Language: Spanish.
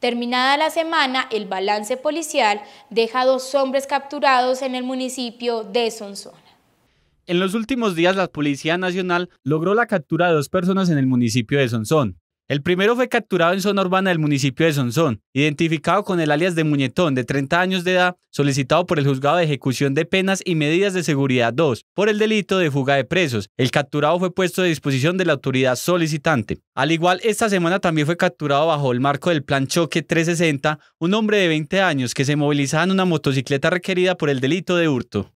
Terminada la semana, el balance policial deja dos hombres capturados en el municipio de Sonsona. En los últimos días, la Policía Nacional logró la captura de dos personas en el municipio de Sonsón. El primero fue capturado en zona urbana del municipio de Sonsón, identificado con el alias de Muñetón, de 30 años de edad, solicitado por el Juzgado de Ejecución de Penas y Medidas de Seguridad 2 por el delito de fuga de presos. El capturado fue puesto a disposición de la autoridad solicitante. Al igual, esta semana también fue capturado bajo el marco del Plan Choque 360 un hombre de 20 años que se movilizaba en una motocicleta requerida por el delito de hurto.